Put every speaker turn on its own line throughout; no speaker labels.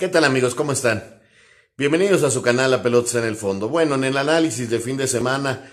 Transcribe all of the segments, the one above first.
¿Qué tal amigos? ¿Cómo están? Bienvenidos a su canal La Pelota en el Fondo. Bueno, en el análisis de fin de semana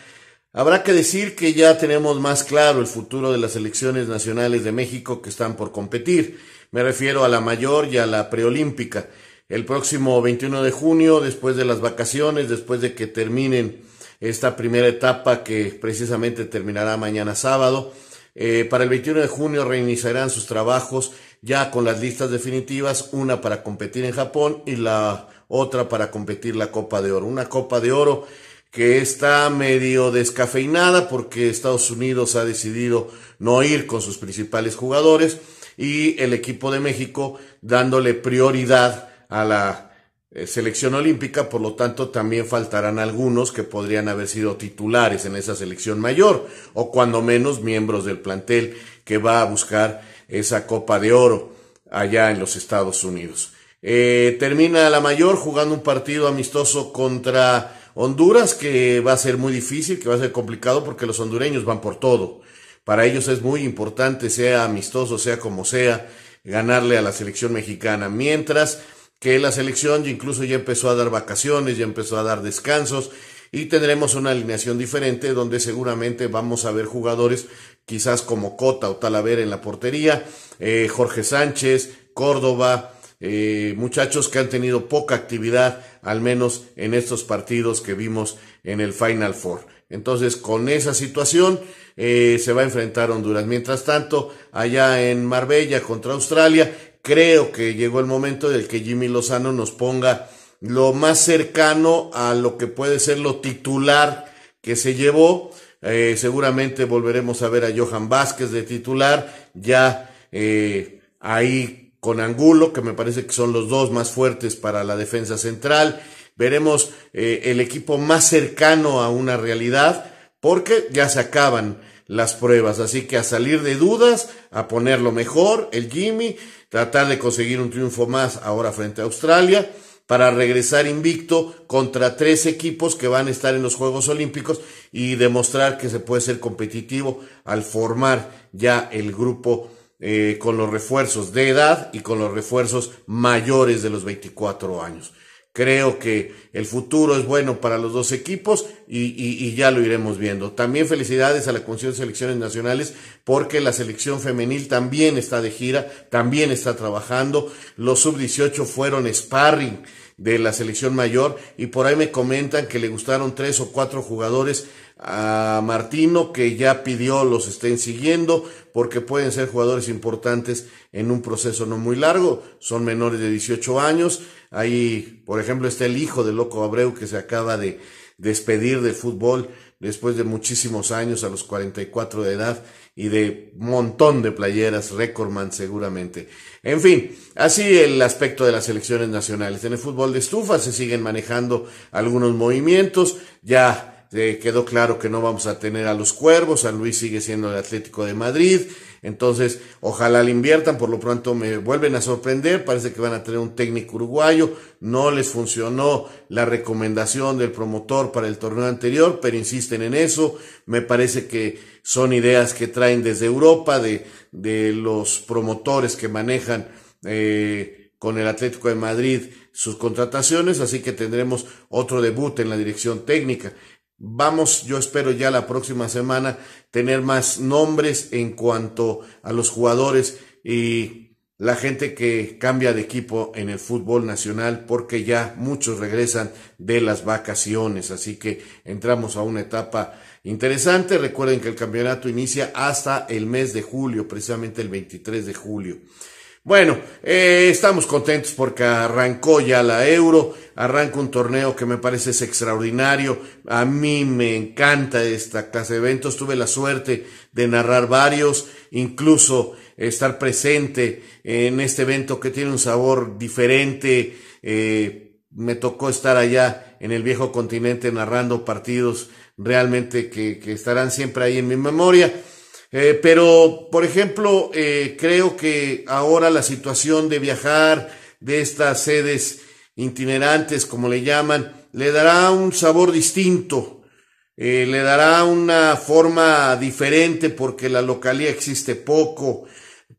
habrá que decir que ya tenemos más claro el futuro de las elecciones nacionales de México que están por competir. Me refiero a la mayor y a la preolímpica. El próximo 21 de junio, después de las vacaciones, después de que terminen esta primera etapa que precisamente terminará mañana sábado, eh, para el 21 de junio reiniciarán sus trabajos ya con las listas definitivas, una para competir en Japón y la otra para competir la Copa de Oro. Una Copa de Oro que está medio descafeinada porque Estados Unidos ha decidido no ir con sus principales jugadores y el equipo de México dándole prioridad a la eh, selección olímpica, por lo tanto también faltarán algunos que podrían haber sido titulares en esa selección mayor o cuando menos miembros del plantel que va a buscar esa Copa de Oro allá en los Estados Unidos. Eh, termina la mayor jugando un partido amistoso contra Honduras que va a ser muy difícil, que va a ser complicado porque los hondureños van por todo. Para ellos es muy importante, sea amistoso, sea como sea, ganarle a la selección mexicana. Mientras que la selección incluso ya empezó a dar vacaciones, ya empezó a dar descansos y tendremos una alineación diferente donde seguramente vamos a ver jugadores quizás como Cota o Talavera en la portería, eh, Jorge Sánchez, Córdoba, eh, muchachos que han tenido poca actividad, al menos en estos partidos que vimos en el Final Four. Entonces, con esa situación, eh, se va a enfrentar Honduras. Mientras tanto, allá en Marbella contra Australia, creo que llegó el momento del que Jimmy Lozano nos ponga lo más cercano a lo que puede ser lo titular que se llevó. Eh, seguramente volveremos a ver a Johan Vázquez de titular, ya eh, ahí con Angulo, que me parece que son los dos más fuertes para la defensa central. Veremos eh, el equipo más cercano a una realidad, porque ya se acaban las pruebas. Así que a salir de dudas, a ponerlo mejor, el Jimmy, tratar de conseguir un triunfo más ahora frente a Australia para regresar invicto contra tres equipos que van a estar en los Juegos Olímpicos y demostrar que se puede ser competitivo al formar ya el grupo eh, con los refuerzos de edad y con los refuerzos mayores de los 24 años. Creo que el futuro es bueno para los dos equipos y, ya lo iremos viendo. También felicidades a la Comisión de Selecciones Nacionales porque la selección femenil también está de gira, también está trabajando. Los sub-18 fueron sparring de la selección mayor y por ahí me comentan que le gustaron tres o cuatro jugadores a Martino que ya pidió los estén siguiendo porque pueden ser jugadores importantes en un proceso no muy largo, son menores de 18 años, ahí por ejemplo está el hijo de Loco Abreu que se acaba de despedir del fútbol después de muchísimos años, a los 44 de edad y de montón de playeras, recordman seguramente. En fin, así el aspecto de las elecciones nacionales. En el fútbol de estufa se siguen manejando algunos movimientos, ya eh, quedó claro que no vamos a tener a los cuervos, San Luis sigue siendo el Atlético de Madrid, entonces, ojalá le inviertan, por lo pronto me vuelven a sorprender, parece que van a tener un técnico uruguayo, no les funcionó la recomendación del promotor para el torneo anterior, pero insisten en eso, me parece que son ideas que traen desde Europa, de, de los promotores que manejan eh, con el Atlético de Madrid sus contrataciones, así que tendremos otro debut en la dirección técnica. Vamos, yo espero ya la próxima semana tener más nombres en cuanto a los jugadores y la gente que cambia de equipo en el fútbol nacional porque ya muchos regresan de las vacaciones. Así que entramos a una etapa interesante. Recuerden que el campeonato inicia hasta el mes de julio, precisamente el 23 de julio. Bueno, eh, estamos contentos porque arrancó ya la Euro, arranca un torneo que me parece es extraordinario. A mí me encanta esta clase de eventos. Tuve la suerte de narrar varios, incluso estar presente en este evento que tiene un sabor diferente. Eh, me tocó estar allá en el viejo continente narrando partidos realmente que estarán siempre ahí en mi memoria. Eh, pero, por ejemplo, eh, creo que ahora la situación de viajar de estas sedes itinerantes, como le llaman, le dará un sabor distinto, eh, le dará una forma diferente porque la localía existe poco,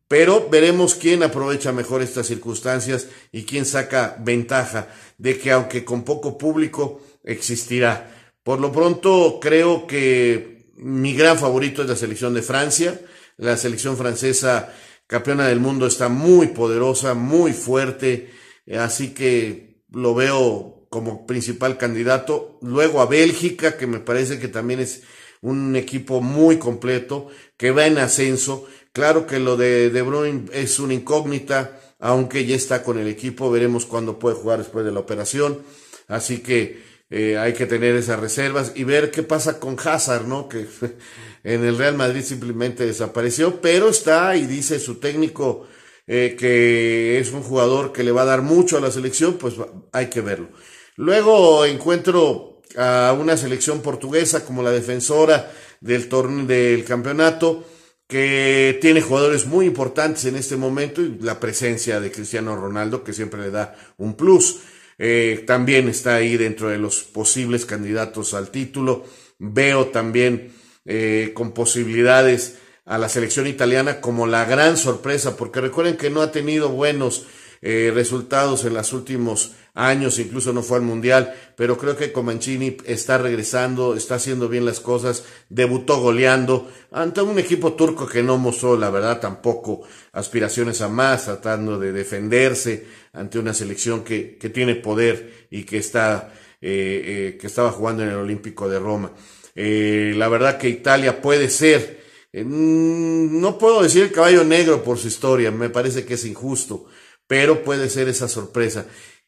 pero veremos quién aprovecha mejor estas circunstancias y quién saca ventaja de que aunque con poco público existirá. Por lo pronto creo que mi gran favorito es la selección de Francia. La selección francesa campeona del mundo está muy poderosa, muy fuerte. Eh, así que lo veo como principal candidato. Luego a Bélgica, que me parece que también es un equipo muy completo, que va en ascenso. Claro que lo de De Bruyne es una incógnita, aunque ya está con el equipo. Veremos cuándo puede jugar después de la operación. Así que eh, hay que tener esas reservas y ver qué pasa con Hazard, ¿no? Que en el Real Madrid simplemente desapareció, pero está y dice su técnico eh, que es un jugador que le va a dar mucho a la selección, pues hay que verlo. Luego encuentro a una selección portuguesa como la defensora del del campeonato que tiene jugadores muy importantes en este momento y la presencia de Cristiano Ronaldo que siempre le da un plus. Eh, también está ahí dentro de los posibles candidatos al título. Veo también eh, con posibilidades a la selección italiana como la gran sorpresa, porque recuerden que no ha tenido buenos eh, resultados en los últimos años, incluso no fue al Mundial, pero creo que Comanchini está regresando, está haciendo bien las cosas, debutó goleando ante un equipo turco que no mostró, la verdad, tampoco aspiraciones a más, tratando de defenderse ante una selección que, tiene poder y que, está, eh, eh, que estaba jugando en el Olímpico de Roma. la verdad que Italia puede ser, mm, no puedo decir el caballo negro por su historia, me parece que es injusto pero puede ser esa sorpresa.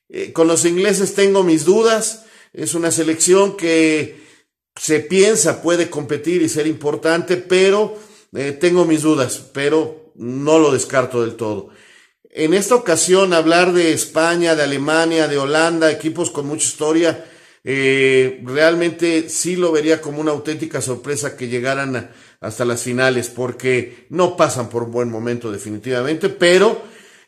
Eh, con los ingleses tengo mis dudas, es una selección que se piensa puede competir y ser importante, pero eh, tengo mis dudas, pero no lo descarto del todo. En esta ocasión hablar de España, de Alemania, de Holanda, equipos con mucha historia, eh, realmente sí lo vería como una auténtica sorpresa que llegaran hasta las finales, porque no pasan por un buen momento definitivamente, pero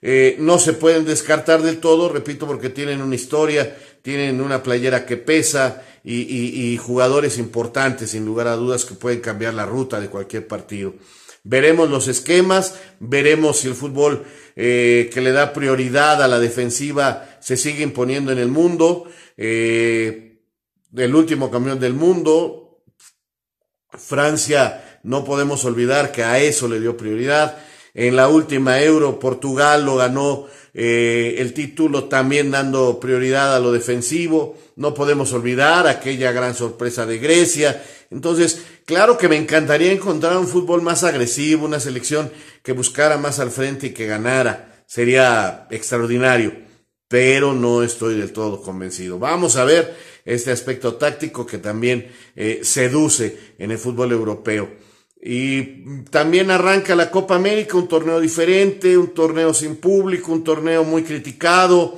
eh, no se pueden descartar del todo, repito, porque tienen una historia, tienen una playera que pesa y, jugadores importantes, sin lugar a dudas, que pueden cambiar la ruta de cualquier partido. Veremos los esquemas, veremos si el fútbol eh, que le da prioridad a la defensiva se sigue imponiendo en el mundo. Eh, el último campeón del mundo, Francia, no podemos olvidar que a eso le dio prioridad. En la última Euro, Portugal lo ganó eh, el título también dando prioridad a lo defensivo. No podemos olvidar aquella gran sorpresa de Grecia. Entonces, claro que me encantaría encontrar un fútbol más agresivo, una selección que buscara más al frente y que ganara. Sería extraordinario, pero no estoy del todo convencido. Vamos a ver este aspecto táctico que también eh, seduce en el fútbol europeo. Y también arranca la Copa América, un torneo diferente, un torneo sin público, un torneo muy criticado.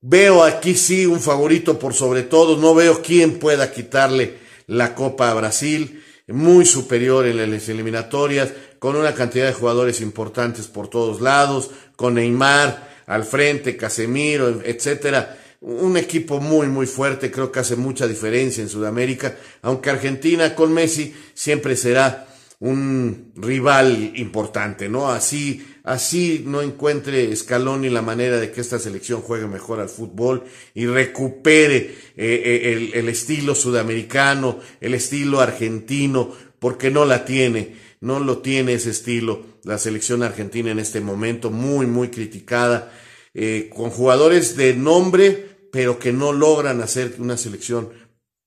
Veo aquí sí un favorito por sobre todo, no veo quién pueda quitarle la Copa a Brasil, muy superior en las eliminatorias, con una cantidad de jugadores importantes por todos lados, con Neymar al frente, Casemiro, etcétera un equipo muy, muy fuerte, creo que hace mucha diferencia en Sudamérica, aunque Argentina con Messi siempre será un rival importante, ¿no? Así, así no encuentre escalón y la manera de que esta selección juegue mejor al fútbol y recupere eh, eh, el, estilo sudamericano, el estilo argentino, porque no la tiene, no lo tiene ese estilo la selección argentina en este momento, muy, muy criticada. Eh, con jugadores de nombre, pero que no logran hacer una selección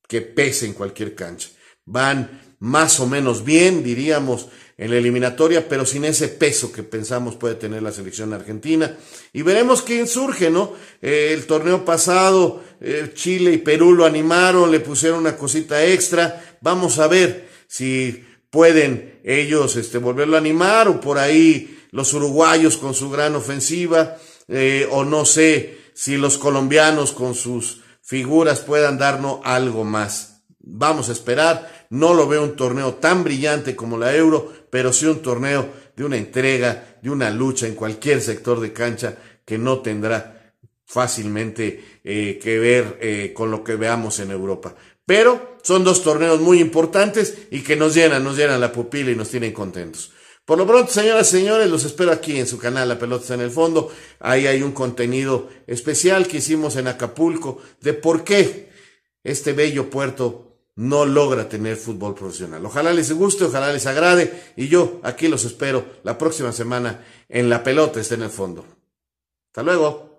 que pese en cualquier cancha. Van más o menos bien, diríamos, en la eliminatoria, pero sin ese peso que pensamos puede tener la selección argentina. Y veremos quién surge, ¿no? Eh, el torneo pasado, eh, Chile y Perú lo animaron, le pusieron una cosita extra. Vamos a ver si pueden ellos este, volverlo a animar o por ahí los uruguayos con su gran ofensiva eh, o no sé si los colombianos con sus figuras puedan darnos algo más. Vamos a esperar, no lo veo un torneo tan brillante como la Euro, pero sí un torneo de una entrega, de una lucha en cualquier sector de cancha que no tendrá fácilmente eh, que ver eh, con lo que veamos en Europa. Pero son dos torneos muy importantes y que nos llenan, nos llenan la pupila y nos tienen contentos. Por lo pronto, señoras y señores, los espero aquí en su canal La Pelota está en el fondo. Ahí hay un contenido especial que hicimos en Acapulco de por qué este bello puerto no logra tener fútbol profesional. Ojalá les guste, ojalá les agrade y yo aquí los espero la próxima semana en La Pelota está en el fondo. Hasta luego.